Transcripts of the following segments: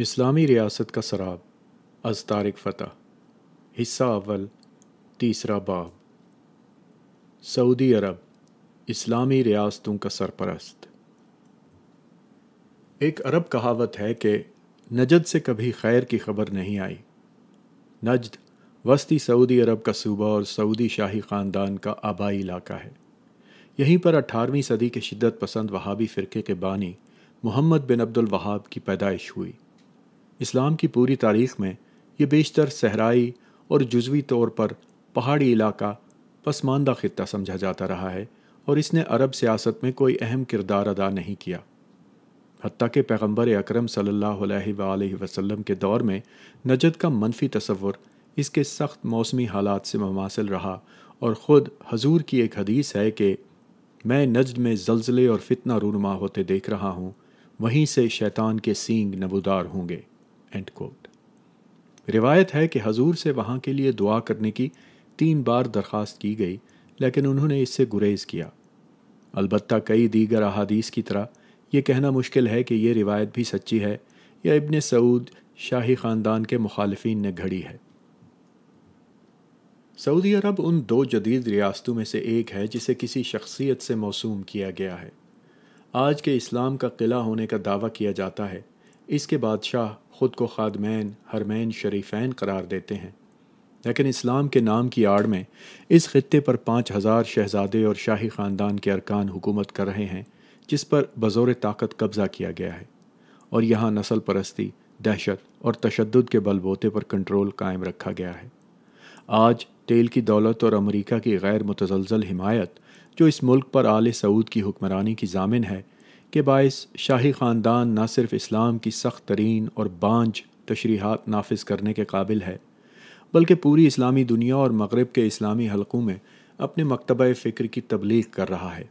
इस्लामी रियासत का सराब अज तारिक फ़तह हिस्सा अव्वल तीसरा बाब सऊदी अरब इस्लामी रियासतों का सरपरस्त एक अरब कहावत है कि नजद से कभी खैर की खबर नहीं आई नजद वस्ती सऊदी अरब का सूबा और सऊदी शाही ख़ानदान का आबाई इलाका है यहीं पर 18वीं सदी के शिद्दत पसंद वहाबी फ़िरके के बानी मोहम्मद बिन अब्दुल वहाब की पैदाइश हुई इस्लाम की पूरी तारीख में ये बेशतर सहराई और जुजवी तौर पर पहाड़ी इलाका पसमानदा खत्ता समझा जाता रहा है और इसने अरब सियासत में कोई अहम किरदार अदा नहीं किया हती के पैगम्बर अक्रम सल्लल्लाहु वसल्लम के दौर में नजद का मनफी तस्वुर इसके सख्त मौसमी हालात से ममासिल रहा और ख़ुद हजूर की एक हदीस है कि मैं नजद में जल्जले और फितना रूनमा होते देख रहा हूँ वहीं से शैतान के सींग नबूदार होंगे एंड कोट रिवायत है कि हजूर से वहां के लिए दुआ करने की तीन बार दरख्वास्त की गई लेकिन उन्होंने इससे गुरेज किया अलबत् कई दीगर अहादीस की तरह ये कहना मुश्किल है कि यह रिवायत भी सच्ची है या इबन सऊद शाही ख़ानदान के मुखालफी ने घड़ी है सऊदी अरब उन दो जदीद रियासतों में से एक है जिसे किसी शख्सियत से मौसूम किया गया है आज के इस्लाम का किला होने का दावा किया जाता है इसके बादशाह ख़ुद को ख़ादमैन हरमैन शरीफैन करार देते हैं लेकिन इस्लाम के नाम की आड़ में इस खत्े पर पाँच हज़ार शहजादे और शाही ख़ानदान के अरकान हुकूमत कर रहे हैं जिस पर बज़ोर ताकत कब्ज़ा किया गया है और यहाँ नसल परस्ती दहशत और तशद के बलबोते पर कंट्रोल कायम रखा गया है आज तेल की दौलत और अमरीका की गैर मुतजलजल हमायत जो इस मुल्क पर आल सऊद की हुक्मरानी की जामिन है के बायस शाही ख़ानदान न सिर्फ इस्लाम की सख्त तरीन और बांझ तशरीहत नाफिज करने के काबिल है बल्कि पूरी इस्लामी दुनिया और मगरब के इस्लामी हलकों में अपने मकतब फ़िक्र की तबलीग कर रहा है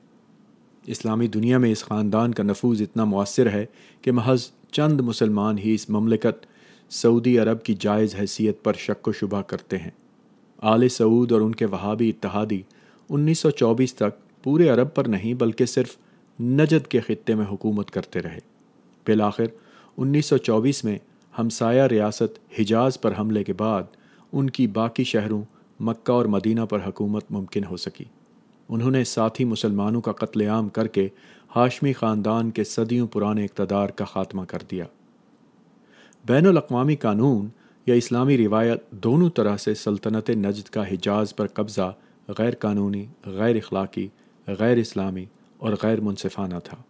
इस्लामी दुनिया में इस ख़ानदान का नफूज इतना मौसर है कि महज चंद मुसलमान ही इस ममलिकत सऊदी अरब की जायज़ हैसियत पर शक व शुबा करते हैं आल सऊद और उनके वहाबी इतिहादी 1924 तक पूरे अरब पर नहीं बल्कि सिर्फ़ नजद के ख़त्े में हुकूमत करते रहे बिलाखिर 1924 में हमसाया रियासत हिजाज पर हमले के बाद उनकी बाकी शहरों मक्का और मदीना पर हुकूमत मुमकिन हो सकी उन्होंने साथ ही मुसलमानों का कत्लेआम करके हाशमी ख़ानदान के सदियों पुराने इकतदार का ख़ात्मा कर दिया बैन अवी कानून या इस्लामी रिवायत दोनों तरह से सल्तनत नजद का हिजाज पर कब्ज़ा गैर कानूनी गैर अखलाक़ी गैर इस्लामी और गैर मुनफाना था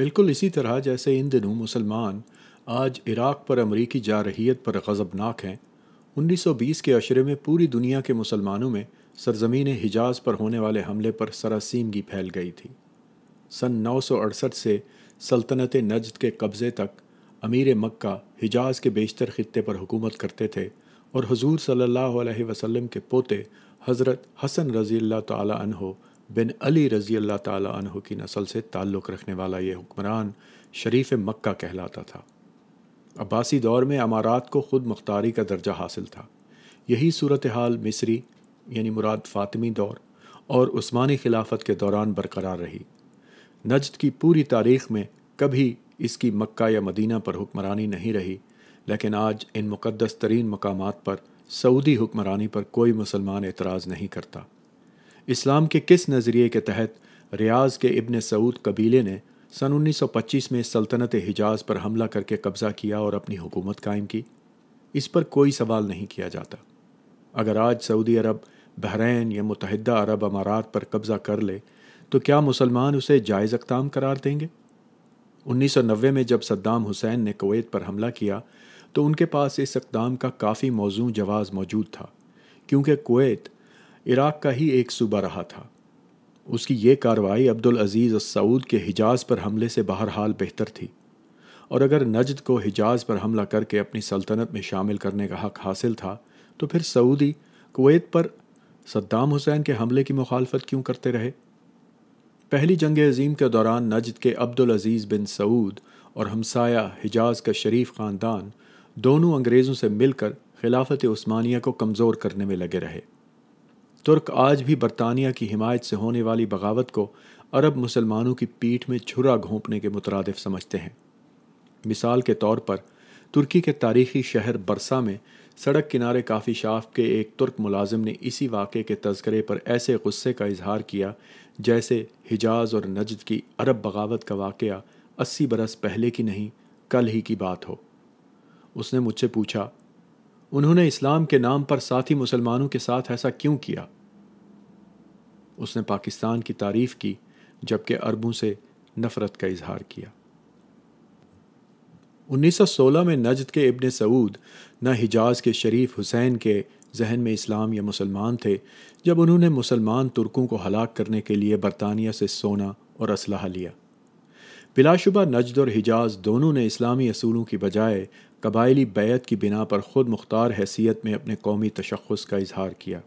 बिल्कुल इसी तरह जैसे इन दिनों मुसलमान आज इराक़ पर अमरीकी जारहीत पर गज़बनाक हैं 1920 के अशरे में पूरी दुनिया के मुसलमानों में सरजमीन हिजाज पर होने वाले हमले पर सरासीमगी फैल गई थी सन 968 से सल्तनत नजद के कब्ज़े तक अमीर मक्का हिजाज के बेशतर ख़त्े पर हुकूमत करते थे और हजूर सल्ला वसलम के पोते हज़रत हसन रज़ी अल्लाह तहो बिन अली रज़ी अल्लाह तह की नस्ल से ताल्लुक़ रखने वाला ये हुक्मरान शरीफ मक्का कहलाता था अब्बासी दौर में अमारात को ख़ुद मुख्तारी का दर्जा हासिल था यही सूरत हाल मिसरी यानी मुराद फ़ातमी दौर और उस्मानी खिलाफत के दौरान बरकरार रही नजद की पूरी तारीख में कभी इसकी मक्का या मदीना पर हुक्मरानी नहीं रही लेकिन आज इन मुक़दस तरीन मकाम पर सऊदी हुक्मरानी पर कोई मुसलमान एतराज़ नहीं करता इस्लाम के किस नज़रिए के तहत रियाज के इब्ने सऊद कबीले ने सन 1925 में सल्तनत हिजाज पर हमला करके कब्ज़ा किया और अपनी हुकूमत कायम की इस पर कोई सवाल नहीं किया जाता अगर आज सऊदी अरब बहरीन या मुतहदा अरब अमारात पर कब्ज़ा कर ले तो क्या मुसलमान उसे जायज़ अकदाम करार देंगे 1990 में जब सद्दाम हुसैन ने कोवैत पर हमला किया तो उनके पास इस अकदाम का काफ़ी मौजू जवाज़ मौजूद था क्योंकि कोवैत इराक का ही एक सूबा रहा था उसकी ये कार्रवाई अब्दुल अजीज़ सऊद के हिजाज पर हमले से बहरहाल बेहतर थी और अगर नजद को हिजाज पर हमला करके अपनी सल्तनत में शामिल करने का हक हासिल था तो फिर सऊदी कुवैत पर सद्दाम हुसैन के हमले की मुखालफत क्यों करते रहे पहली जंग अजीम के दौरान नजद के अब्दुल अजीज़ बिन सऊद और हमसाया हिजाज का शरीफ ख़ानदान दोनों अंग्रेज़ों से मिलकर खिलाफत उस्मानिया को कमज़ोर करने में लगे रहे तुर्क आज भी बरतानिया की हिमायत से होने वाली बगावत को अरब मुसलमानों की पीठ में छुरा घोंपने के मुतरदफ समझते हैं मिसाल के तौर पर तुर्की के तारीखी शहर बरसा में सड़क किनारे काफ़ी शाफ के एक तुर्क मुलाजिम ने इसी वाक़े के तस्करे पर ऐसे गुस्से का इजहार किया जैसे हिजाज और नजद की अरब बगावत का वाक़ अस्सी बरस पहले की नहीं कल ही की बात हो उसने मुझसे पूछा उन्होंने इस्लाम के नाम पर साथी मुसलमानों के साथ ऐसा क्यों किया उसने पाकिस्तान की तारीफ़ की जबकि अरबों से नफ़रत का इजहार किया 1916 में नजद के इब्न सऊद न हिजाज के शरीफ हुसैन के जहन में इस्लाम या मुसलमान थे जब उन्होंने मुसलमान तुर्कों को हलाक करने के लिए बरतानिया से सोना और असलाह लिया बिलाशुबा नजद और हिजाज दोनों ने इस्लामी असूलों की बजाय कबायली बैत की बिना पर ख़ुद मुख्तार हैसियत में अपने कौमी तशखस का इजहार किया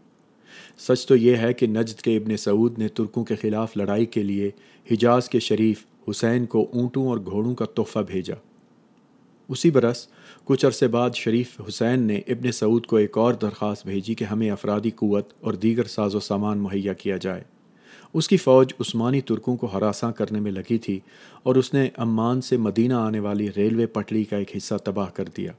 सच तो यह है कि नजद के इब्ने सऊद ने तुर्कों के ख़िलाफ़ लड़ाई के लिए हिजाज के शरीफ हुसैन को ऊंटों और घोड़ों का तोहफ़ा भेजा उसी बरस कुछ अरसे बाद शरीफ हुसैन ने इब्ने सऊद को एक और दरख्वास्त भेजी कि हमें अफरादी क़वत और दीगर साजो सामान मुहैया किया जाए उसकी फ़ौज उस्मानी तुर्कों को हरासा करने में लगी थी और उसने अम्मान से मदीना आने वाली रेलवे पटरी का एक हिस्सा तबाह कर दिया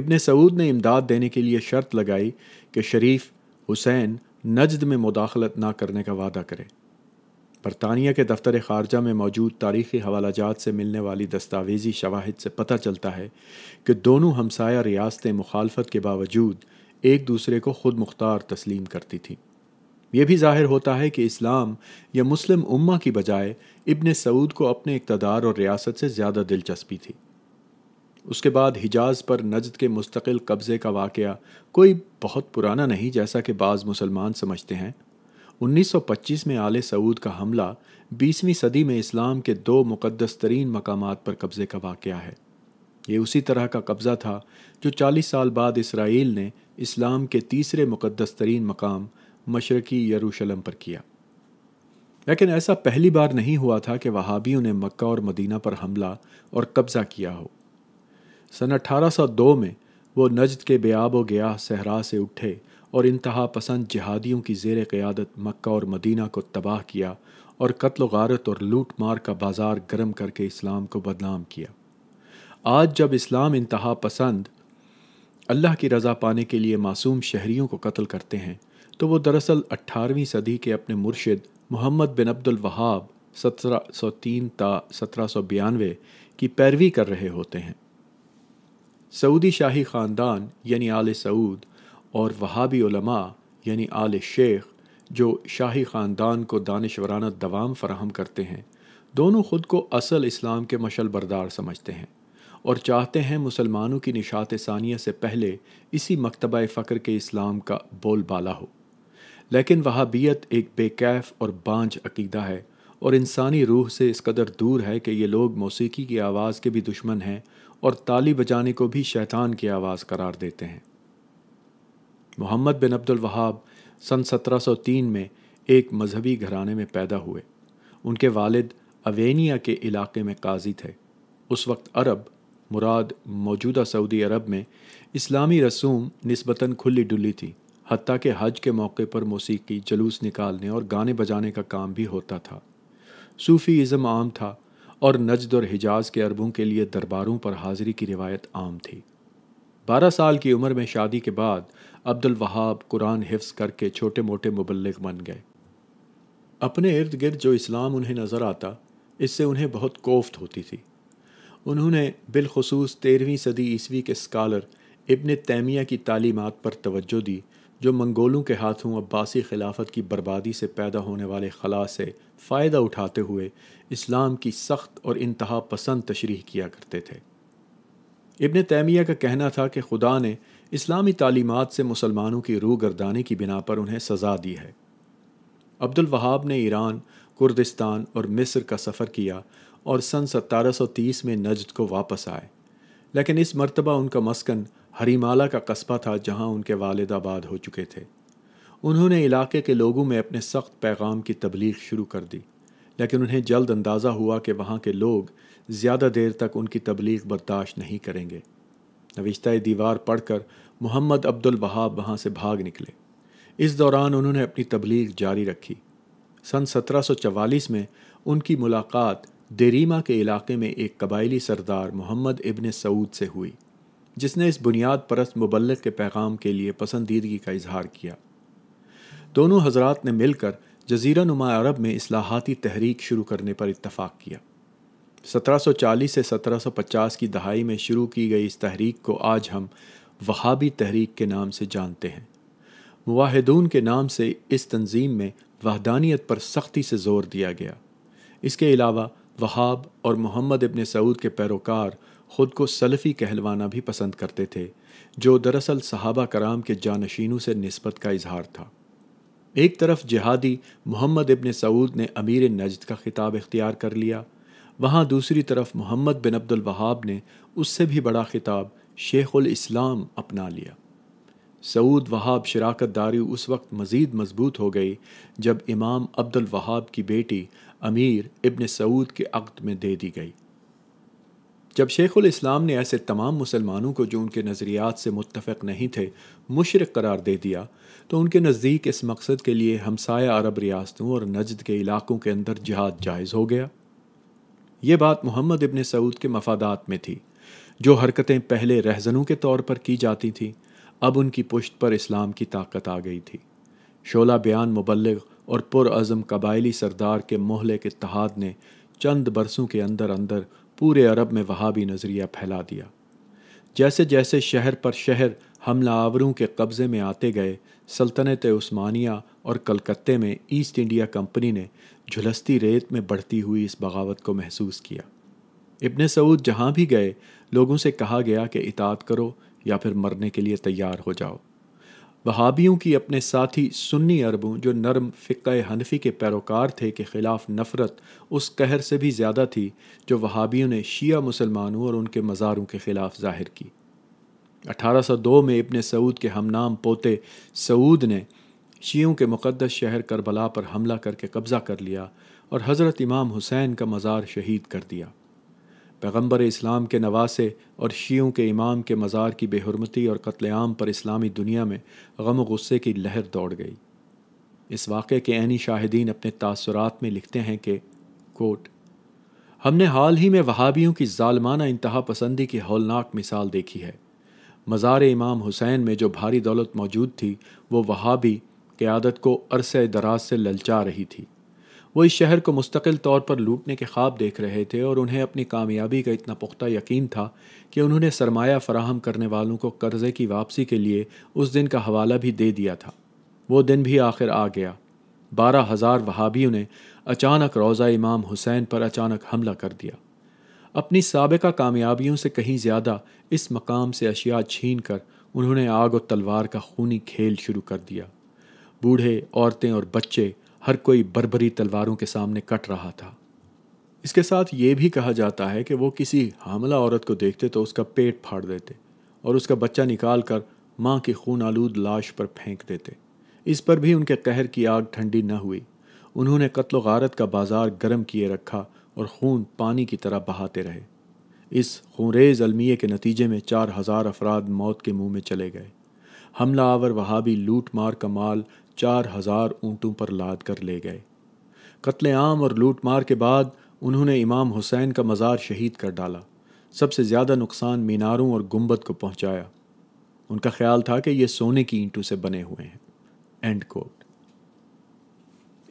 इब्ने सऊद ने इमदाद देने के लिए शर्त लगाई कि शरीफ हुसैन नजद में मुदाखलत ना करने का वादा करे बरतानिया के दफ्तर खारजा में मौजूद तारीखी हवाला जात से मिलने वाली दस्तावेजी शवाहद से पता चलता है कि दोनों हमसाया रियासतें मुखालफत के बावजूद एक दूसरे को खुद मुख्तार तस्लीम करती थीं यह भी जाहिर होता है कि इस्लाम या मुस्लिम उम्मा की बजाय इब्ने सऊद को अपने इकतदार और रियासत से ज़्यादा दिलचस्पी थी उसके बाद हिजाज़ पर नजद के मुस्तकिल कब्ज़े का वाक़ कोई बहुत पुराना नहीं जैसा कि बाज़ मुसलमान समझते हैं 1925 में आले सऊद का हमला 20वीं सदी में इस्लाम के दो मुक़दस तरीन मकाम पर कब्ज़े का वाक़ है ये उसी तरह का कब्ज़ा था जो 40 साल बाद इसराइल ने इस्लाम के तीसरे मुक़दस तरीन मकाम मशरकी यरूशलम पर किया लेकिन ऐसा पहली बार नहीं हुआ था कि वहाबियों ने मक्का और मदीना पर हमला और कब्ज़ा किया हो सन 1802 में वो नजद के बेआब व गया सहरा से उठे और इंतहा पसंद जिहादियों की जेर क़्यादत मक्का और मदीना को तबाह किया और कत्ल गारत और लूट मार का बाजार गर्म करके इस्लाम को बदनाम किया आज जब इस्लाम इंतहा पसंद अल्लाह की रज़ा पाने के लिए मासूम शहरीों को कत्ल करते हैं तो वो दरअसल 18वीं सदी के अपने मुर्शिद मोहम्मद बिन अब्दुल वहाब सत्रह सौ तीन ता सत्रह सौ बयानवे की पैरवी कर रहे होते हैं सऊदी शाही ख़ानदान यानी आल सऊद और वहाबी उलमा यानी आल शेख जो शाही ख़ानदान को दानशवराना दवाम फराहम करते हैं दोनों ख़ुद को असल इस्लाम के मशल बरदार समझते हैं और चाहते हैं मुसलमानों की निशात सानिया से पहले इसी मकतबा फ़क्र के इस्लाम का बोलबाला हो लेकिन वहाबियत एक बेकैफ़ और बांझ अकीदा है और इंसानी रूह से इस कदर दूर है कि ये लोग मौसीकी की आवाज़ के भी दुश्मन हैं और ताली बजाने को भी शैतान की आवाज़ करार देते हैं मोहम्मद बिन अब्दुल वहाब सन 1703 में एक मजहबी घराने में पैदा हुए उनके वालिद अवेनिया के इलाके में काजी थे उस वक्त अरब मुराद मौजूदा सऊदी अरब में इस्लामी रसूम नस्बता खुली डुली थी हती के हज के मौके पर मौसीकी जलूस निकालने और गाने बजाने का काम भी होता था सूफ़ी इज़म आम था और नजद और हिजाज के अरबों के लिए दरबारों पर हाजिरी की रिवायत आम थी बारह साल की उम्र में शादी के बाद अब्दुल वहाब कुरान हिफ्स करके छोटे मोटे मुबलक बन गए अपने इर्द गिर्द जो इस्लाम उन्हें नज़र आता इससे उन्हें बहुत कोफ्त होती थी उन्होंने बिलखसूस तेरहवीं सदी ईस्वी के स्कॉलर इब्न तैमिया की तालीमत पर तोज्जो दी जो मंगोलों के हाथों अब्बासी खिलाफत की बर्बादी से पैदा होने वाले खला से फ़ायदा उठाते हुए इस्लाम की सख्त और इंतहा पसंद तशरी किया करते थे इबन तैमिया का कहना था कि खुदा ने इस्लामी तालीमत से मुसलमानों की रूह गर्दाने की बिना पर उन्हें सज़ा दी है अब्दुल वहाब ने ईरान कुर्दिस्तान और मिस्र का सफ़र किया और सन 1730 में नजद को वापस आए लेकिन इस मरतबा उनका मस्कन हरीमाला का कस्बा था जहां उनके वालद आबाद हो चुके थे उन्होंने इलाके के लोगों में अपने सख्त पैगाम की तबलीग शुरू कर दी लेकिन उन्हें जल्द अंदाज़ा हुआ कि वहाँ के लोग ज़्यादा देर तक उनकी तबलीग बर्दाश्त नहीं करेंगे नविश्ता दीवार पढ़कर मोहम्मद अब्दुल वहाँ से भाग निकले इस दौरान उन्होंने अपनी तबलीग जारी रखी सन 1744 में उनकी मुलाकात देरीमा के इलाके में एक कबायली सरदार मोहम्मद इबन सऊद से हुई जिसने इस बुनियाद परस्त मुबलक के पैगाम के लिए पसंदीदगी का इजहार किया दोनों हजरात ने मिलकर जजीरा नुमा अरब में असलाहती तहरीक शुरू करने पर इतफ़ाक़ किया 1740 से 1750 की दहाई में शुरू की गई इस तहरीक को आज हम वहाबी तहरीक के नाम से जानते हैं मुहिदून के नाम से इस तंजीम में वहदानियत पर सख्ती से ज़ोर दिया गया इसके अलावा वहाब और मोहम्मद इबन सऊद के पैरोकार खुद को सलफ़ी कहलवाना भी पसंद करते थे जो दरअसल सहाबा कराम के जानशीनों से नस्बत का इजहार था एक तरफ जिहादी मोहम्मद इबन सऊद ने अमीर नजद का खिताब इख्तियार कर लिया वहाँ दूसरी तरफ मोहम्मद बिन अब्दुल वहाब ने उससे भी बड़ा खिताब शेखुल इस्लाम अपना लिया सऊद वहाब शराकत दारी उस वक्त मज़ीद मजबूत हो गई जब इमाम अब्दुल वहाब की बेटी अमीर इब्न सऊद के अक्त में दे दी गई जब शेख इस्लाम ने ऐसे तमाम मुसलमानों को जो उनके नज़रियात से मुतफ़ नहीं थे मुशरक करार दे दिया तो उनके नज़दीक इस मकसद के लिए हमसाया अरब रियासतों और नजद के इलाकों के अंदर जहाद जायज़ हो गया ये बात मोहम्मद इबन सऊद के मफादात में थी जो हरकतें पहले रहजनों के तौर पर की जाती थीं अब उनकी पुश्त पर इस्लाम की ताकत आ गई थी शोला बयान मुबलग और पुरज़म कबायली सरदार के मोहल्ले के तहाद ने चंद बरसों के अंदर अंदर पूरे अरब में वहाँ भी नज़रिया फैला दिया जैसे जैसे शहर पर शहर हमला आवरों के कब्ज़े में आते गए सल्तनत उस्मानिया और कलकत्ते में ईस्ट इंडिया कंपनी ने झुलसती रेत में बढ़ती हुई इस बगावत को महसूस किया इबन सऊद जहाँ भी गए लोगों से कहा गया कि इतात करो या फिर मरने के लिए तैयार हो जाओ वहाबियों की अपने साथी सुन्नी अरबों जो नरम फ़िक्का हनफी के पैरोकार थे के ख़िलाफ़ नफ़रत उस कहर से भी ज़्यादा थी जो वहाबियों ने शिया मुसलमानों और उनके मज़ारों के ख़िलाफ़ ज़ाहिर की 1802 में इब्न सऊद के हमनाम पोते सऊद ने शीयों के मुकदस शहर करबला पर हमला करके कब्ज़ा कर लिया और हज़रत इमाम हुसैन का मज़ार शहीद कर दिया पैगम्बर इस्लाम के नवासे और शीयों के इमाम के मज़ार की बेहरमती और कत्लेआम पर इस्लामी दुनिया में गम गुस्से की लहर दौड़ गई इस वाक़े के ऐनी शाहिदीन अपने तासरात में लिखते हैं कि कोट हमने हाल ही में वहाबियों की ालमाना इंतहा पसंदी की हौलनाक मिसाल देखी है मज़ार इमाम हुसैन में जो भारी दौलत मौजूद थी वो वहाबी क़्यादत को अरसे दराज से ललचा रही थी वो इस शहर को मुस्तकिल तौर पर लूटने के ख्वाब देख रहे थे और उन्हें अपनी कामयाबी का इतना पुख्ता यकीन था कि उन्होंने सरमाया फराहम करने वालों को कर्ज़े की वापसी के लिए उस दिन का हवाला भी दे दिया था वो दिन भी आखिर आ गया बारह हज़ार वहाबियों ने अचानक रोज़ा इमाम हुसैन पर अचानक हमला कर दिया अपनी सबका कामयाबियों से कहीं ज़्यादा इस मकाम से अशिया छीन कर उन्होंने आग और तलवार का खूनी खेल शुरू कर दिया बूढ़े औरतें और बच्चे हर कोई बरबरी तलवारों के सामने कट रहा था इसके साथ ये भी कहा जाता है कि वो किसी हमला औरत को देखते तो उसका पेट फाड़ देते और उसका बच्चा निकाल कर माँ की खून आलूद लाश पर फेंक देते इस पर भी उनके कहर की आग ठंडी न हुई उन्होंने कत्ल गारत का बाजार गर्म किए रखा और खून पानी की तरह बहाते रहे इस खूनरेज अलमिये के नतीजे में चार हज़ार अफराद मौत के मुंह में चले गए हमला आवर वहाबी लूट मार का माल चार हजार ऊँटों पर लाद कर ले गए कत्लेआम और लूटमार के बाद उन्होंने इमाम हुसैन का मज़ार शहीद कर डाला सबसे ज़्यादा नुकसान मीनारों और गुम्बद को पहुंचाया उनका ख्याल था कि ये सोने की ईंटों से बने हुए हैं एंड कोट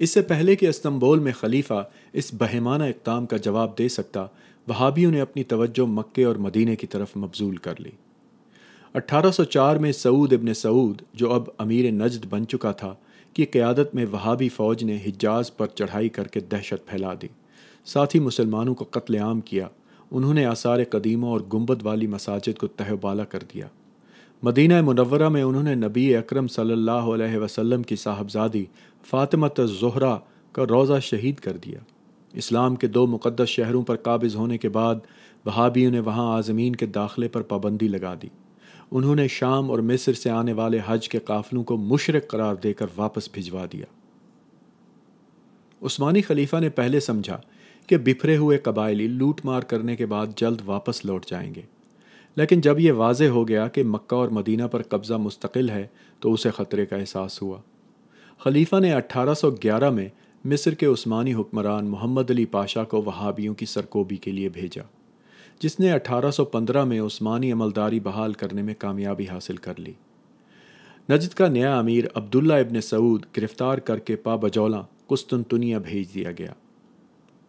इससे पहले कि इस्तंबोल में खलीफा इस बहमाना इकदाम का जवाब दे सकता वहाबियों ने अपनी तवज्जो मक्के और मदीने की तरफ मबजूल कर ली 1804 में सऊद इबन सऊद जो अब अमीर नजद बन चुका था की क़्यादत में वहाबी फ़ौज ने हिजाज पर चढ़ाई करके दहशत फैला दी साथ ही मुसलमानों को कत्लेआम किया उन्होंने आसार कदीमों और गुम्बद वाली मसाजिद को तहबाला कर दिया मदीना मुनवरा में उन्होंने नबी अकरम सल्लल्लाहु अलैहि वसल्लम की साहबजादी फ़ातमत जहरा का रोज़ा शहीद कर दिया इस्लाम के दो मुक़दस शहरों पर काबिज़ होने के बाद वहाबियों ने वहाँ आज़मीन के दाखिले पर पाबंदी लगा दी उन्होंने शाम और मिस्र से आने वाले हज के काफलों को मुशरक करार देकर वापस भिजवा दिया उस्मानी खलीफा ने पहले समझा कि बिफरे हुए कबायली लूट मार करने के बाद जल्द वापस लौट जाएंगे लेकिन जब यह वाज हो गया कि मक्का और मदीना पर कब्ज़ा मुस्तकिल है तो उसे ख़तरे का एहसास हुआ खलीफा ने 1811 में मिस्र के उस्मानी हुक्मरान मोहम्मद अली पाशा को वहाबियों की सरकोबी के लिए भेजा जिसने 1815 में उस्मानी अमलदारी बहाल करने में कामयाबी हासिल कर ली नजद का नया अमीर अब्दुल्ला इबन सऊद गिरफ्तार करके पा बजौला कुस्तुनतुनिया भेज दिया गया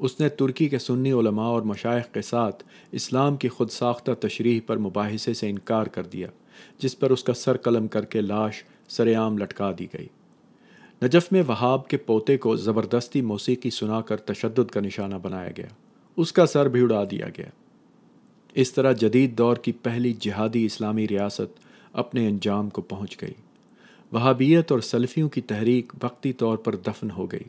उसने तुर्की के सुन्नी उलमा और मशाइ के साथ इस्लाम की खुद साख्ता तशरीह पर मुबासे से इनकार कर दिया जिस पर उसका सर कलम करके लाश सरेआम लटका दी गई नजफ़ में वहाब के पोते को ज़बरदस्ती मौसीकी सुनाकर तशद का निशाना बनाया गया उसका सर भी उड़ा दिया गया इस तरह जदीद दौर की पहली जिहादी इस्लामी रियासत अपने अंजाम को पहुंच गई वहाबियत और सल्फ़ियों की तहरीक वक्ती तौर पर दफन हो गई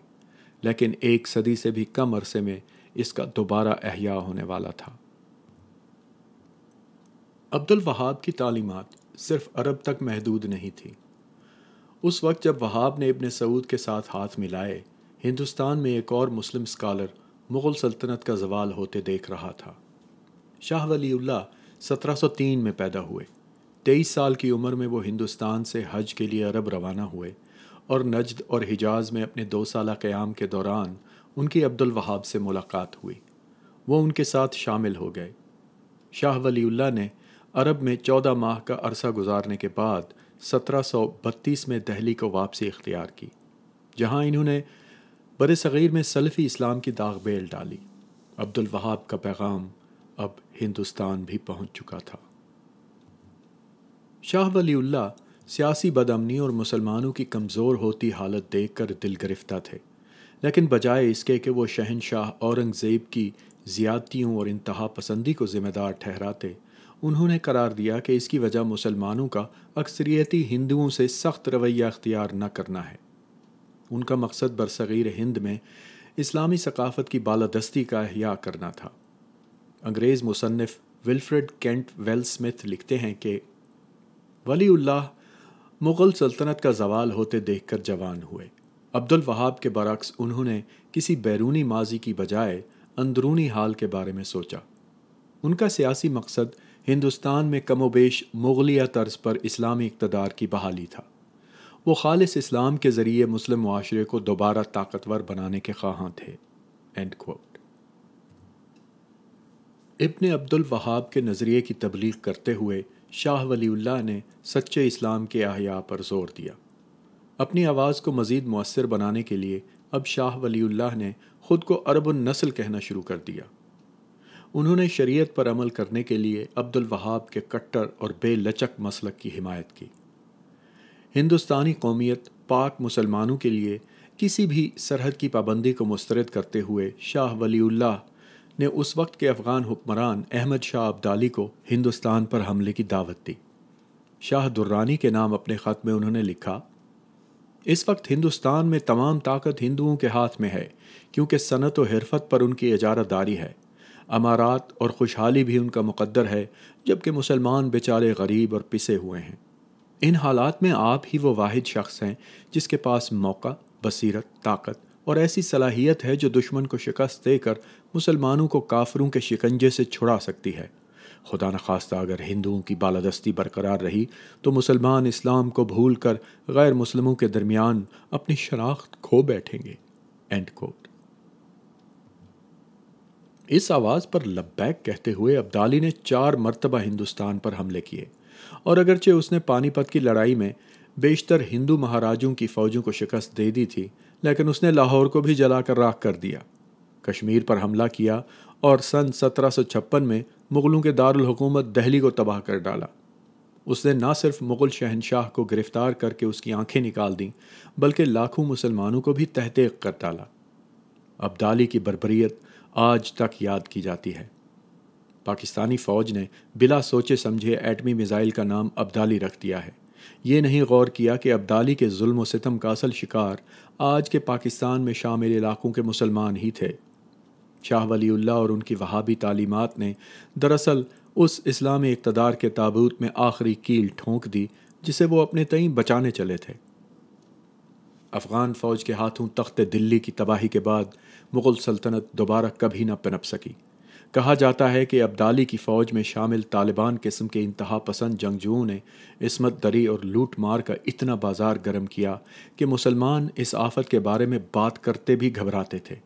लेकिन एक सदी से भी कम अरसे में इसका दोबारा अहिया होने वाला था अब्दुल वहाब की तालीमत सिर्फ अरब तक महदूद नहीं थी उस वक्त जब वहाब ने इब्ने सऊद के साथ हाथ मिलाए हिंदुस्तान में एक और मुस्लिम स्कॉलर मुग़ल सल्तनत का जवाल होते देख रहा था शाह वली सौ तीन में पैदा हुए तेईस साल की उम्र में वो हिंदुस्तान से हज के लिए अरब रवाना हुए और नजद और हिजाज में अपने दो साल क़्याम के दौरान उनकी अब्दुल वहाब से मुलाकात हुई वो उनके साथ शामिल हो गए शाह वली ने अरब में चौदह माह का अरसा गुजारने के बाद सत्रह सौ बत्तीस में दहली को वापसी इख्तियार की जहां इन्होंने बर में सलफ़ी इस्लाम की दाग बेल डाली अब्दुल वहाब का पैगाम हिंदुस्तान भी पहुंच चुका था शाह वलीउल्ला सियासी बदमनी और मुसलमानों की कमज़ोर होती हालत देखकर दिल गिरफ्ता थे लेकिन बजाय इसके कि वो शहनशाह औरंगज़ेब की ज़्यादतियों और इंतहा पसंदी को ज़िम्मेदार ठहराते उन्होंने करार दिया कि इसकी वजह मुसलमानों का अक्सरियती हिंदुओं से सख्त रवैया अख्तियार न करना है उनका मकसद बरसग़ीर हिंद में इस्लामी सकाफ़त की बालादस्ती का अहिया करना था अंग्रेज़ मुसनफ़ विल्फ्रेड कैंट वेल स्मिथ लिखते हैं कि वलीउल्लाह मुग़ल सल्तनत का जवाल होते देखकर जवान हुए अब्दुल वहाब के बरक्स उन्होंने किसी बैरूनी माजी की बजाय अंदरूनी हाल के बारे में सोचा उनका सियासी मकसद हिंदुस्तान में कमोबेश मुगलिया तर्ज पर इस्लामी इकतदार की बहाली था वो खालिस इस्लाम के ज़रिए मुस्लिम माशरे को दोबारा ताकतवर बनाने के ख्वाहां थे end quote ibn Abdul Wahhab के नज़रिए की तबलीग करते हुए शाह वलील्ला ने सच्चे इस्लाम के अहिया पर जोर दिया अपनी आवाज़ को मज़ीद मौसर बनाने के लिए अब शाह वलील्ला ने ख़ुद को अरब नस्ल कहना शुरू कर दिया उन्होंने शरीयत पर अमल करने के लिए अब्दुल वहाब के कट्टर और बेलचक मसलक की हिमायत की हिंदुस्तानी कौमियत पाक मुसलमानों के लिए किसी भी सरहद की पाबंदी को मुस्तरद करते हुए शाह वलील्ला ने उस वक्त के अफगान हुक्मरान अहमद शाह अब्दाली को हिंदुस्तान पर हमले की दावत दी शाह दुर्रानी के नाम अपने ख़त में उन्होंने लिखा इस वक्त हिंदुस्तान में तमाम ताकत हिंदुओं के हाथ में है क्योंकि सनत व हरफत पर उनकी दारी है अमारात और खुशहाली भी उनका मुकद्दर है जबकि मुसलमान बेचारे गरीब और पिसे हुए हैं इन हालात में आप ही वो वाहिद शख्स हैं जिसके पास मौका बसीरत ताकत और ऐसी सलाहियत है जो दुश्मन को शिकस्त देकर मुसलमानों को काफरों के शिकंजे से छुड़ा सकती है खुदा न खास्ता अगर हिंदुओं की बालादस्ती बरकरार रही तो मुसलमान इस्लाम को भूल कर गैर मुसलमों के दरमियान अपनी शनाख्त खो बैठेंगे एंड कोट इस आवाज़ पर लब्बैक कहते हुए अब्दाली ने चार मरतबा हिंदुस्तान पर हमले किए और अगरचे उसने पानीपत की लड़ाई में बेशतर हिंदू महाराजों की फ़ौजों को शिकस्त दे दी थी लेकिन उसने लाहौर को भी जलाकर राख कर दिया कश्मीर पर हमला किया और सन छप्पन में मुग़लों के दारकूमत दहली को तबाह कर डाला उसने ना सिर्फ मुग़ल शहनशाह को गिरफ़्तार करके उसकी आंखें निकाल दीं बल्कि लाखों मुसलमानों को भी तहतेक कर डाला अब्दाली की बरबरीत आज तक याद की जाती है पाकिस्तानी फ़ौज ने बिला सोचे समझे एटमी मिज़ाइल का नाम अब्दाली रख दिया है ये नहीं गौर किया कि अब्दाली के जुल्म सितम का असल शिकार आज के पाकिस्तान में शामिल इलाकों के मुसलमान ही थे शाह वलील्ला और उनकी वहाबी तालीमत ने दरअसल उस इस्लामी इकतदार के ताबूत में आखिरी कील ठोंक दी जिसे वो अपने तई बचाने चले थे अफ़गान फ़ौज के हाथों तख्त दिल्ली की तबाही के बाद मुग़ल सल्तनत दोबारा कभी ना पनप सकी कहा जाता है कि अब्दाली की फ़ौज में शामिल तालिबान किस्म के इंतहा पसंद जंगजुओं ने इसमत दरी और लूट मार का इतना बाजार गर्म किया कि मुसलमान इस आफत के बारे में बात करते भी घबराते थे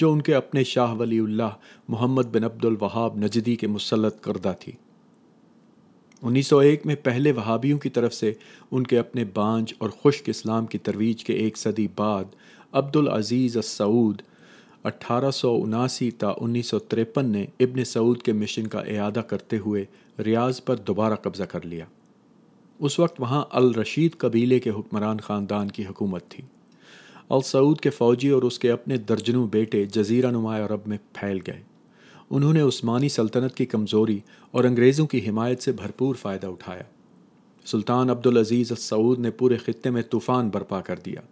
जो उनके अपने शाह वली मोहम्मद बिन अब्दुल वहाब नजदी के मुसलत करदा थी 1901 में पहले वहाबियों की तरफ से उनके अपने बांझ और खुश्क इस्लाम की तरवीज के एक सदी बाद अब्दुल अजीज़ सऊद अट्ठारह सौ उन्नीस ने इब्ने सऊद के मिशन का अदा करते हुए रियाज पर दोबारा कब्ज़ा कर लिया उस वक्त वहाँ अल रशीद कबीले के हुक्मरान ख़ानदान की हुकूमत थी अल सऊद के फ़ौजी और उसके अपने दर्जनों बेटे जजीरा नुमा अरब में फैल गए उन्होंने उस्मानी सल्तनत की कमज़ोरी और अंग्रेज़ों की हिमायत से भरपूर फ़ायदा उठाया सुल्तान अब्दुल अजीज़ सऊद ने पूरे ख़त्े में तूफ़ान बर्पा कर दिया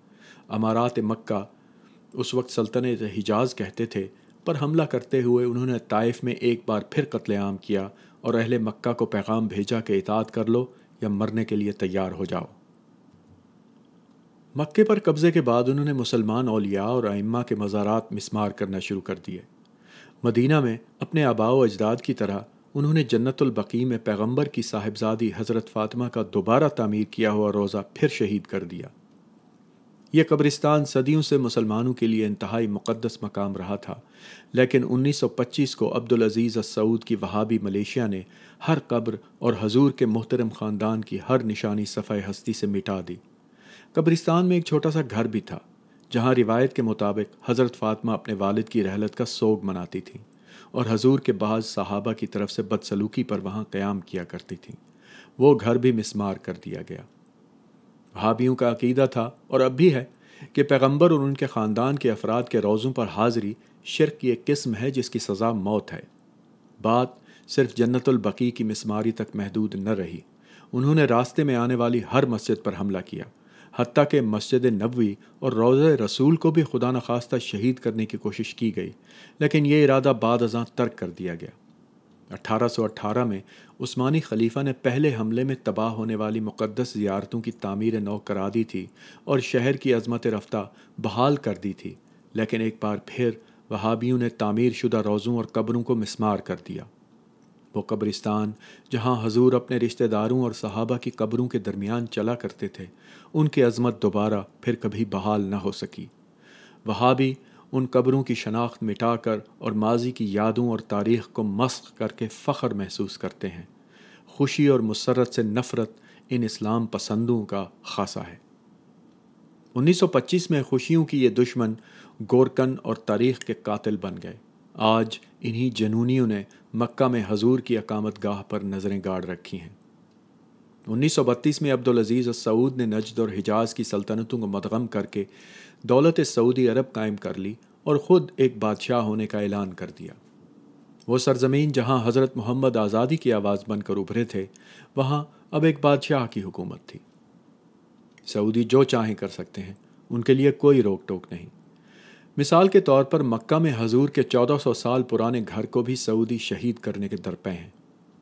अमारात मक्का उस वक्त सल्तनत हिजाज कहते थे पर हमला करते हुए उन्होंने ताइफ में एक बार फिर कत्लेआम किया और अहल मक्का को पैगाम भेजा कि इतात कर लो या मरने के लिए तैयार हो जाओ मक्के पर कब्ज़े के बाद उन्होंने मुसलमान अलिया और आइम्मा के मज़ारात मिसमार करना शुरू कर दिए मदीना में अपने आबाओ अजदाद की तरह उन्होंने जन्नतुलबकी में पैगंबर की साहिबजादी हज़रत फ़ातिमा का दोबारा तामीर किया हुआ रोज़ा फिर शहीद कर दिया यह कब्रिस्तान सदियों से मुसलमानों के लिए इंतहाई मुकदस मकाम रहा था लेकिन उन्नीस सौ पच्चीस को अब्दुल अजीज़ सऊद की वहाबी मलेशिया ने हर कब्र और हजूर के मोहतरम ख़ानदान की हर निशानी सफ़ाई हस्ती से मिटा दी कब्रिस्तान में एक छोटा सा घर भी था जहाँ रिवायत के मुताबिक हज़रत फातमा अपने वालद की रहलत का सोग मनाती थी और हजूर के बाद सहाबा की तरफ से बदसलूकी पर वहाँ क़्याम किया करती थीं वो घर भी मिसमार कर दिया गया भाभीियों का अकीदा था और अब भी है कि पैगम्बर और उनके ख़ानदान के अफराद के रोज़ों पर हाज़िरी शिरक की एक किस्म है जिसकी सज़ा मौत है बात सिर्फ जन्नतुलबकी की मिसमारी तक महदूद न रही उन्होंने रास्ते में आने वाली हर मस्जिद पर हमला किया हती कि मस्जिद नबवी और रोज़ रसूल को भी खुदा न शहीद करने की कोशिश की गई लेकिन ये इरादा बाद अजा तर्क कर दिया गया 1818 में उस्मानी खलीफा ने पहले हमले में तबाह होने वाली मुक़दस ज़ियारतों की तामीर नौ करा दी थी और शहर की अजमत रफ्ता बहाल कर दी थी लेकिन एक बार फिर वहाबियों ने तामीर शुदा रोज़ों और कब्रों को मिसमार कर दिया वो कब्रिस्तान जहाँ हजूर अपने रिश्तेदारों और सहाबा की कब्रों के दरमियान चला करते थे उनकी अजमत दोबारा फिर कभी बहाल न हो सकी वहाबी उन कब्रों की शनाख्त मिटाकर और माजी की यादों और तारीख को मस्क करके फ़ख्र महसूस करते हैं खुशी और मसरत से नफ़रत इन इस्लाम पसंदों का खासा है 1925 में खुशियों की ये दुश्मन गोरकन और तारीख के कातिल बन गए आज इन्हीं जनूनियों ने मक्का में हजूर की अकामत गाह पर नज़रें गाड़ रखी हैं उन्नीस सौ बत्तीस में अब्दुल अजीज़ सऊद ने नजद और हिजाज की सल्तनतों को मदगम करके दौलत सऊदी अरब कायम कर ली और ख़ुद एक बादशाह होने का ऐलान कर दिया वो सरजमीन जहाँ हज़रत मोहम्मद आज़ादी की आवाज़ बनकर उभरे थे वहाँ अब एक बादशाह की हुकूमत थी सऊदी जो चाहें कर सकते हैं उनके लिए कोई रोक टोक नहीं मिसाल के तौर पर मक्का में हजूर के 1400 साल पुराने घर को भी सऊदी शहीद करने के दरपे हैं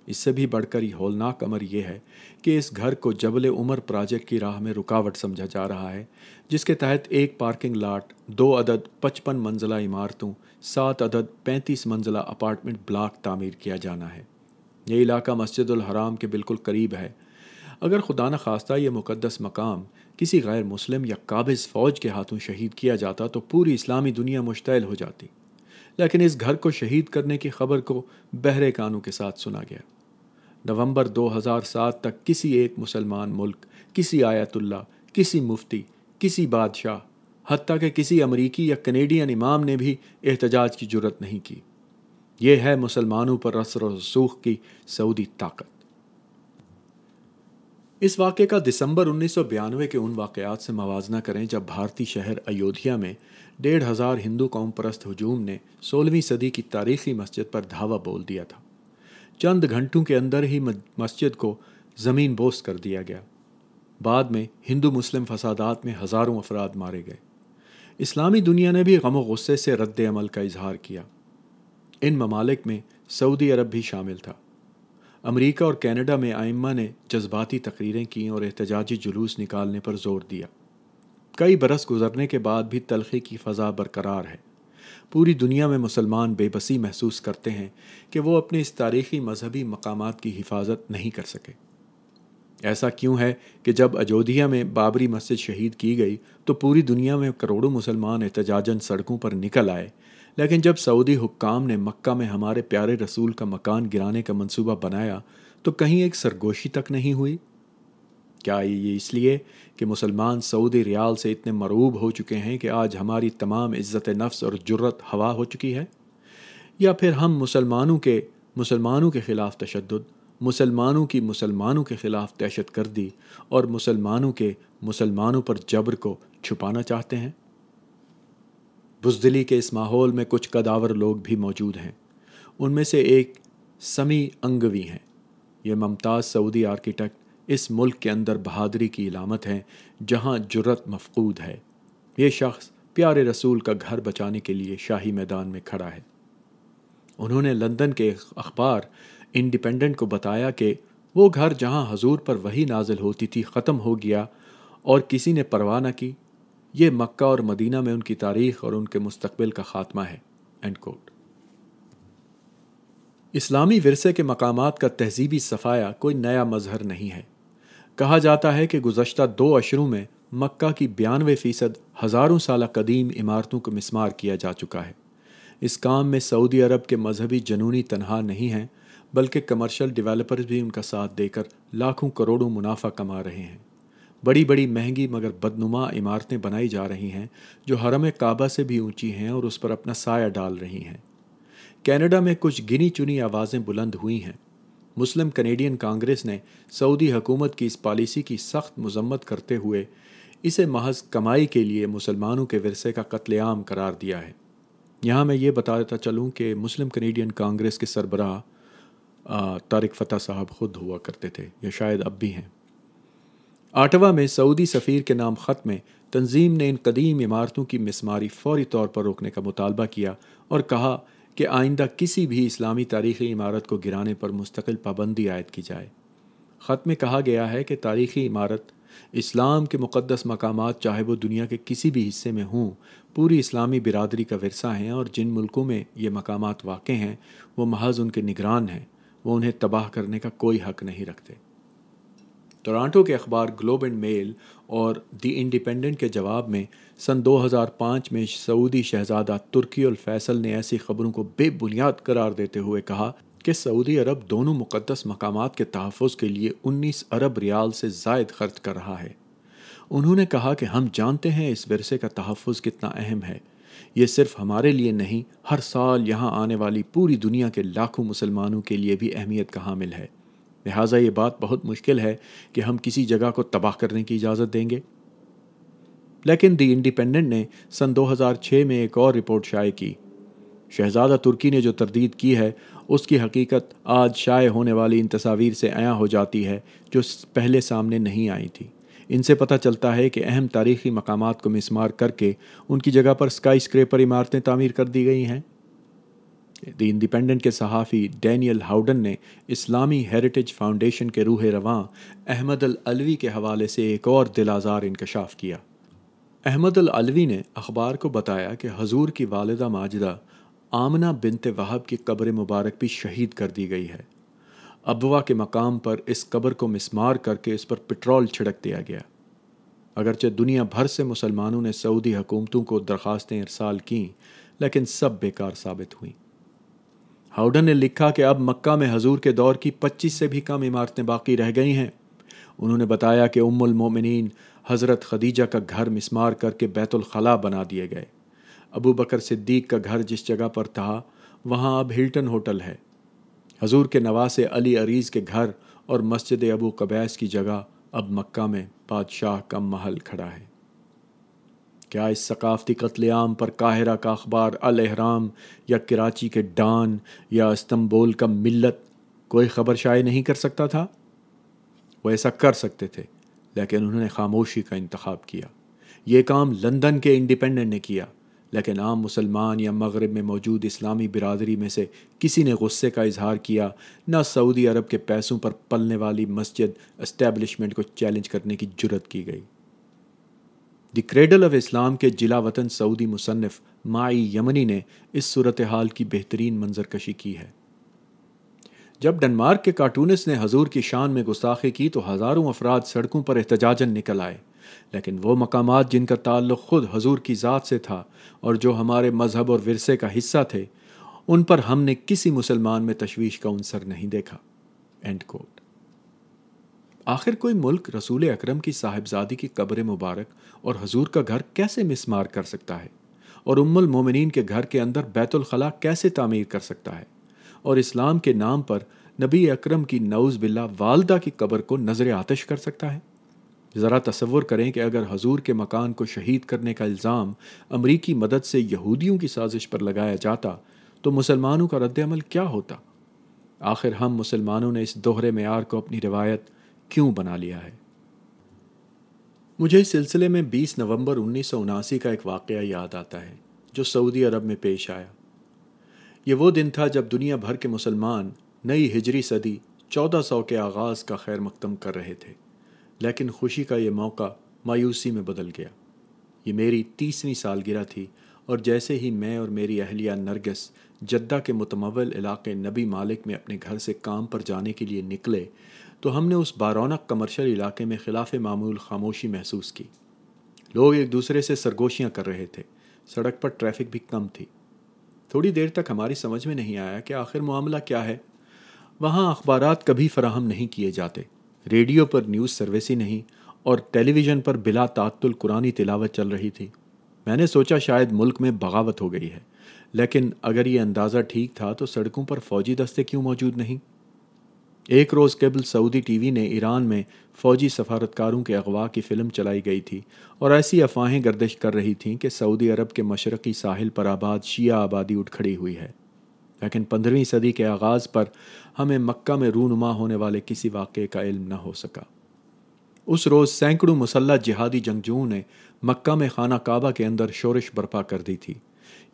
इससे भी बढ़कर यह होलनाक अमर यह है कि इस घर को जबल उमर प्रोजेक्ट की राह में रुकावट समझा जा रहा है जिसके तहत एक पार्किंग लाट दो अदद पचपन मंजिला इमारतों सात अदद पैंतीस मंजिला अपार्टमेंट ब्लाक तामीर किया जाना है यह इलाका मस्जिद हराम के बिल्कुल करीब है अगर खुदा न खास्ता ये मुकदस मकाम किसी गैर मुस्लिम या काबिज़ फ़ौज के हाथों शहीद किया जाता तो पूरी इस्लामी दुनिया मुश्तैल हो जाती लेकिन इस घर को शहीद करने की खबर को बहरे कानों के साथ सुना गया नवंबर 2007 तक किसी एक मुसलमान मुल्क किसी आयतुल्ला किसी मुफ्ती किसी बादशाह हती के किसी अमरीकी या कनेडियन इमाम ने भी एहतजाज की जरूरत नहीं की यह है मुसलमानों पर असर रसूख की सऊदी ताकत इस वाक्य का दिसंबर उन्नीस के उन वाक़ात से मवाजना करें जब भारतीय शहर अयोध्या में डेढ़ हज़ार हिंदू कौम परस्त हजूम ने सोलहवीं सदी की तारीखी मस्जिद पर धावा बोल दिया था चंद घंटों के अंदर ही मस्जिद को ज़मीन बोस कर दिया गया बाद में हिंदू मुस्लिम फसादात में हज़ारों अफराद मारे गए इस्लामी दुनिया ने भी गम गुस्से से रद्द अमल का इजहार किया इन ममालिक में सऊदी अरब भी शामिल था अमरीका और कैनेडा में आइम्मा ने जज्बाती तकरीरें की और एहतजाजी जुलूस निकालने पर जोर दिया कई बरस गुजरने के बाद भी तलखी की फ़जा बरकरार है पूरी दुनिया में मुसलमान बेबसी महसूस करते हैं कि वो अपने इस तारीखी मजहबी मकाम की हिफाजत नहीं कर सके ऐसा क्यों है कि जब अयोध्या में बाबरी मस्जिद शहीद की गई तो पूरी दुनिया में करोड़ों मुसलमान एहतजाजन सड़कों पर निकल आए लेकिन जब सऊदी हुक्काम ने मक्का में हमारे प्यारे रसूल का मकान गिराने का मनसूबा बनाया तो कहीं एक सरगोशी तक नहीं हुई क्या ये इसलिए कि मुसलमान सऊदी रियाल से इतने मरूब हो चुके हैं कि आज हमारी तमाम इज़्ज़त नफ्स और जुर्रत हवा हो चुकी है या फिर हम मुसलमानों के मुसलमानों के ख़िलाफ़ तशद मुसलमानों की मुसलमानों के ख़िलाफ़ दहशत गर्दी और मुसलमानों के मुसलमानों पर जबर को छुपाना चाहते हैं बुजदली के इस माहौल में कुछ कदावर लोग भी मौजूद हैं उनमें से एक समी अंगवी हैं ये मुमताज़ सऊदी आर्किटेक्ट इस मुल्क के अंदर बहादरी की इलामत हैं जहाँ जुरत मफकूद है ये शख्स प्यारे रसूल का घर बचाने के लिए शाही मैदान में खड़ा है उन्होंने लंदन के अखबार इंडिपेंडेंट को बताया कि वो घर जहाँ हजूर पर वही नाजिल होती थी ख़त्म हो गया और किसी ने परवाह न की ये मक्का और मदीना में उनकी तारीख और उनके मुस्तबिल का खात्मा है एंड कोट इस्लामी विरसे के मकाम का तहजीबी सफाया कोई नया मजहर नहीं है कहा जाता है कि गुजशत दो अशरों में मक्का की बयानवे फ़ीसद हज़ारों साल कदीम इमारतों को मिसमार किया जा चुका है इस काम में सऊदी अरब के मजहबी जनूनी तनहा नहीं हैं बल्कि कमर्शल डिवेलपर्स भी उनका साथ देकर लाखों करोड़ों मुनाफा कमा रहे हैं बड़ी बड़ी महंगी मगर बदनुमा इमारतें बनाई जा रही हैं जो हरम काबा से भी ऊंची हैं और उस पर अपना साया डाल रही हैं कनाडा में कुछ गिनी चुनी आवाज़ें बुलंद हुई हैं मुस्लिम कनेडियन कांग्रेस ने सऊदी हकूमत की इस पॉलिसी की सख्त मजम्मत करते हुए इसे महज कमाई के लिए मुसलमानों के वरसे का कत्लेआम करार दिया है यहाँ मैं ये बताता चलूँ कि मुस्लिम कनेडियन कांग्रेस के सरबराह तारिक फ़तह साहब खुद हुआ करते थे या शायद अब भी हैं आटवा में सऊदी सफ़ीर के नाम ख़त में तंजीम ने इन कदीम इमारतों की मिसमारी फौरी तौर पर रोकने का मुतालबा किया और कहा कि आइंदा किसी भी इस्लामी तारीखी इमारत को गिराने पर मुस्तकिल पाबंदी आयद की जाए ख़त में कहा गया है कि तारीखी इमारत इस्लाम के मुक़दस मकाम चाहे वह दुनिया के किसी भी हिस्से में हों पूरी इस्लामी बिरादरी का वरसा हैं और जिन मुल्कों में ये मकाम वाक़ हैं वो महज उनके निगरान हैं वो उन्हें तबाह करने का कोई हक नहीं रखते टोरांटो के अखबार ग्लोब एंड मेल और दी इंडिपेंडेंट के जवाब में सन 2005 में सऊदी शहजादा तुर्की फैसल ने ऐसी खबरों को बेबुनियाद करार देते हुए कहा कि सऊदी अरब दोनों मुकदस मकाम के तहफ़ के लिए 19 अरब रियाल से जायद खर्च कर रहा है उन्होंने कहा कि हम जानते हैं इस वरसे का तहफ़ कितना अहम है ये सिर्फ हमारे लिए नहीं हर साल यहाँ आने वाली पूरी दुनिया के लाखों मुसलमानों के लिए भी अहमियत का हामिल है लिहाजा ये बात बहुत मुश्किल है कि हम किसी जगह को तबाह करने की इजाज़त देंगे लेकिन दी इंडिपेंडेंट ने सन 2006 में एक और रिपोर्ट शाये की शहजादा तुर्की ने जो तरदीद की है उसकी हकीकत आज शाये होने वाली इन तस्वीर से आया हो जाती है जो पहले सामने नहीं आई थी इनसे पता चलता है कि अहम तारीखी मकाम को मिसमार करके उनकी जगह पर स्काई स्क्रेपर इमारतें तामीर कर दी गई हैं द इंडिपेंडेंट के सहाफ़ी डैनियल हाउडन ने इस्लामी हेरिटेज फाउंडेशन के रूह रवान अहमद अलवी के हवाले से एक और दिलाजार इंकशाफ किया अहमद अल अलवी ने अखबार को बताया कि हजूर की वालदा माजदा आमना बिनते वहाब की कब्र मुबारक भी शहीद कर दी गई है अबवा के मकाम पर इस कब्र को मिसमार करके इस पर पेट्रोल छिड़क दिया गया अगरचे दुनिया भर से मुसलमानों ने सऊदी हुकूमतों को दरख्वास्तें इरसाल कं लेकिन सब बेकार साबित हुई हाउडन ने लिखा कि अब मक्का में हजूर के दौर की 25 से भी कम इमारतें बाकी रह गई हैं उन्होंने बताया कि उम्मुल मोमिनीन हज़रत खदीजा का घर मिसमार करके बैतुलखला बना दिए गए अबू बकर सिद्दीक का घर जिस जगह पर था वहाँ अब हिल्टन होटल है हजूर के नवास अली अरीज़ के घर और मस्जिद अबू कबैस की जगह अब मक्का में बादशाह का महल खड़ा है क्या इस सकाफ़ती कत्लेआम पर काहिरा का अखबार अल अहराम या कराची के डान या इस्तंबोल का मिल्लत कोई ख़बर शाये नहीं कर सकता था वो ऐसा कर सकते थे लेकिन उन्होंने खामोशी का इंतखब किया ये काम लंदन के इंडिपेंडेंट ने किया लेकिन आम मुसलमान या मगरब में मौजूद इस्लामी बिरादरी में से किसी ने गुस्से का इजहार किया न सऊदी अरब के पैसों पर पलने वाली मस्जिद इस्टेबलिशमेंट को चैलेंज करने की जरूरत की गई द क्रेडल ऑफ इस्लाम के जिला वतन सऊदी मुसनफ़ माई यमनी ने इस सूरत हाल की बेहतरीन मंजरकशी की है जब डेनमार्क के कार्टूनिस्ट ने हजूर की शान में गुस्ताखी की तो हज़ारों अफराद सड़कों पर एहतजाजन निकल आए लेकिन वो मकाम जिनका ताल्लुक खुद हजूर की ज़ात से था और जो हमारे मज़हब और विरसे का हिस्सा थे उन पर हमने किसी मुसलमान में तशवीश का उनसर नहीं देखा एंड कोट आखिर कोई मुल्क रसूल अकरम की साहिबजादी की कब्र मुबारक और हजूर का घर कैसे मिसमार कर सकता है और उम्मुल मोमिन के घर के अंदर बैतुलखला कैसे तामीर कर सकता है और इस्लाम के नाम पर नबी अकरम की नौज़ बिल्ला वालदा की कब्र को नज़र आतश कर सकता है ज़रा तस्वुर करें कि अगर हजूर के मकान को शहीद करने का इल्ज़ाम अमरीकी मदद से यहूदियों की साजिश पर लगाया जाता तो मुसलमानों का रद्दमल क्या होता आखिर हम मुसलमानों ने इस दोहरे मैार को अपनी रिवायत क्यों बना लिया है मुझे इस सिलसिले में 20 नवंबर उन्नीस का एक वाक़ याद आता है जो सऊदी अरब में पेश आया ये वो दिन था जब दुनिया भर के मुसलमान नई हिजरी सदी 1400 के आगाज़ का खैर मकदम कर रहे थे लेकिन खुशी का ये मौका मायूसी में बदल गया ये मेरी तीसवीं सालगिरह थी और जैसे ही मैं और मेरी अहलिया नरगस जद्दा के मुतमवल इलाके नबी मालिक में अपने घर से काम पर जाने के लिए निकले तो हमने उस बारौनक कमर्शल इलाके में ख़िलाफ़ मामूल खामोशी महसूस की लोग एक दूसरे से सरगोशियाँ कर रहे थे सड़क पर ट्रैफिक भी कम थी थोड़ी देर तक हमारी समझ में नहीं आया कि आखिर मामला क्या है वहाँ अखबार कभी फराहम नहीं किए जाते रेडियो पर न्यूज़ सर्विस ही नहीं और टेलीविज़न पर बिला तातुल कुरानी तिलावत चल रही थी मैंने सोचा शायद मुल्क में बगावत हो गई है लेकिन अगर ये अंदाज़ा ठीक था तो सड़कों पर फौजी दस्ते क्यों मौजूद नहीं एक रोज़ केबल सऊदी टीवी ने ईरान में फौजी सफारतकारों के अगवा की फ़िल्म चलाई गई थी और ऐसी अफवाहें गर्दिश कर रही थीं कि सऊदी अरब के मशरक़ी साहिल पर आबाद शिया आबादी उठ खड़ी हुई है लेकिन पंद्रहवीं सदी के आगाज़ पर हमें मक्का में रूनुमा होने वाले किसी वाक़े का इल्म न हो सका उस रोज़ सैकड़ों मुसल्ह जिहादी जंगजुओं ने मक्का में खाना काबा के अंदर शोरश बर्पा कर दी थी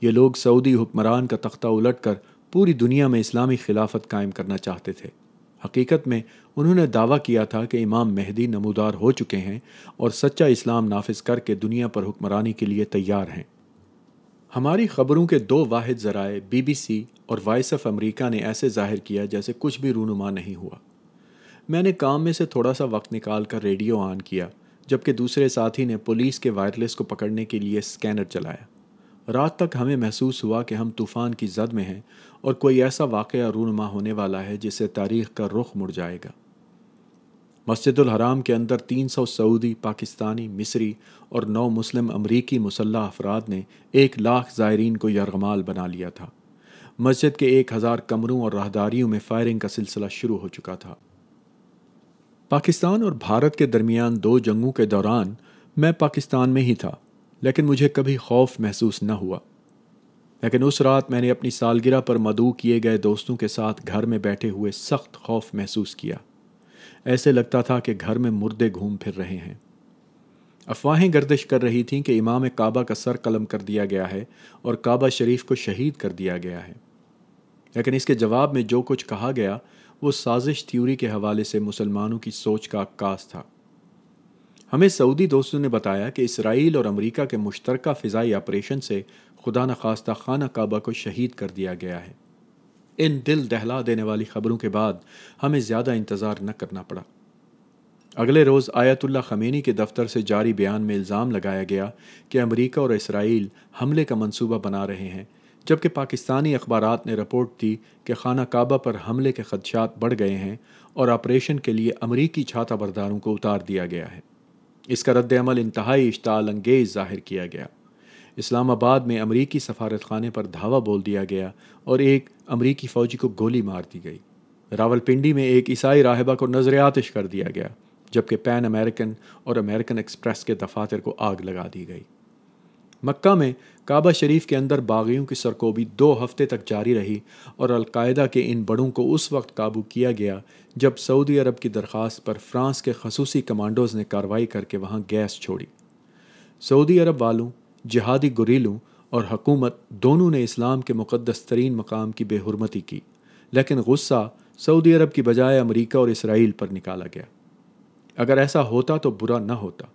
ये लोग सऊदी हुक्मरान का तख्ता उलट कर पूरी दुनिया में इस्लामी खिलाफत कायम करना चाहते थे हकीकत में उन्होंने दावा किया था कि इमाम मेहदी नमूदार हो चुके हैं और सच्चा इस्लाम नाफिज करके दुनिया पर हुक्मरानी के लिए तैयार हैं हमारी खबरों के दो वाहिद ज़राए सी और वॉइस ऑफ अमरीका ने ऐसे जाहिर किया जैसे कुछ भी रूनुमा नहीं हुआ मैंने काम में से थोड़ा सा वक्त निकाल कर रेडियो ऑन किया जबकि दूसरे साथी ने पुलिस के वायरलेस को पकड़ने के लिए स्कैनर चलाया रात तक हमें महसूस हुआ कि हम तूफ़ान की जद में हैं और कोई ऐसा वाक़ रूनमा होने वाला है जिससे तारीख का रुख मुड़ जाएगा मस्जिद हराम के अंदर 300 सऊदी पाकिस्तानी मिस्री और नौ मुस्लिम अमरीकी मुसल्ह अफराद ने एक लाख ज़ायरीन को यरगमाल बना लिया था मस्जिद के एक हज़ार कमरों और राहदारियों में फायरिंग का सिलसिला शुरू हो चुका था पाकिस्तान और भारत के दरमियान दो जंगों के दौरान मैं पाकिस्तान में ही था लेकिन मुझे कभी खौफ महसूस न हुआ लेकिन उस रात मैंने अपनी सालगिरह पर मदू किए गए दोस्तों के साथ घर में बैठे हुए सख्त खौफ महसूस किया ऐसे लगता था कि घर में मुर्दे घूम फिर रहे हैं अफवाहें गर्दिश कर रही थीं कि इमाम काबा का सर कलम कर दिया गया है और काबा शरीफ को शहीद कर दिया गया है लेकिन इसके जवाब में जो कुछ कहा गया वो साजिश थ्योरी के हवाले से मुसलमानों की सोच का अक्कास था हमें सऊदी दोस्तों ने बताया कि इसराइल और अमरीका के मुश्तर फ़िज़ाई ऑपरेशन से खुदा न खास्ता खाना काबा को शहीद कर दिया गया है इन दिल दहला देने वाली खबरों के बाद हमें ज़्यादा इंतज़ार न करना पड़ा अगले रोज़ आयतुल्ला खमेनी के दफ्तर से जारी बयान में इल्ज़ाम लगाया गया कि अमरीका और इसराइल हमले का मनसूबा बना रहे हैं जबकि पाकिस्तानी अखबार ने रिपोर्ट दी कि खाना काबा पर हमले के खदशात बढ़ गए हैं और ऑपरेशन के लिए अमरीकी छाता बरदारों को उतार दिया गया है इसका रद्द अमल इंतहाई अंगेज़ ज़ाहिर किया गया इस्लामाबाद में अमरीकी सफारत खाने पर धावा बोल दिया गया और एक अमरीकी फ़ौजी को गोली मार दी गई रावलपिंडी में एक ईसाई राहबा को नजर आतिश कर दिया गया जबकि पैन अमेरिकन और अमेरिकन एक्सप्रेस के दफातर को आग लगा दी गई मक्का में काबा शरीफ के अंदर बागियों की सरकोबी दो हफ्ते तक जारी रही और अलकायदा के इन बड़ों को उस वक्त काबू किया गया जब सऊदी अरब की दरख्वास्त पर फ्रांस के खसूसी कमांडोज ने कार्रवाई करके वहाँ गैस छोड़ी सऊदी अरब वालों जहादी गुरीलों और हकूमत दोनों ने इस्लाम के मुकदस तरीन मकाम की बेहरमती की लेकिन गुस्सा सऊदी अरब की बजाय अमरीका और इसराइल पर निकाला गया अगर ऐसा होता तो बुरा न होता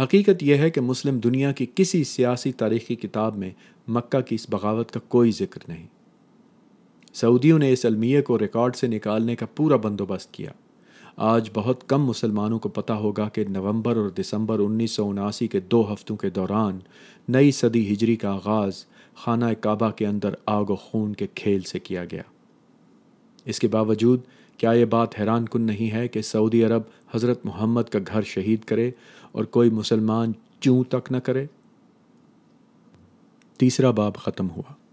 हकीकत यह है कि मुस्लिम दुनिया की किसी सियासी तारीख की किताब में मक्का की इस बगावत का कोई जिक्र नहीं सऊदियों ने इस अलमिए को रिकॉर्ड से निकालने का पूरा बंदोबस्त किया आज बहुत कम मुसलमानों को पता होगा कि नवंबर और दिसंबर उन्नीस के दो हफ्तों के दौरान नई सदी हिजरी का आगाज़ खाना काबा के अंदर आग और खून के खेल से किया गया इसके बावजूद क्या ये बात हैरान कन नहीं है कि सऊदी अरब हज़रत मोहम्मद का घर शहीद करे और कोई मुसलमान चूं तक न करे तीसरा बाब ख़त्म हुआ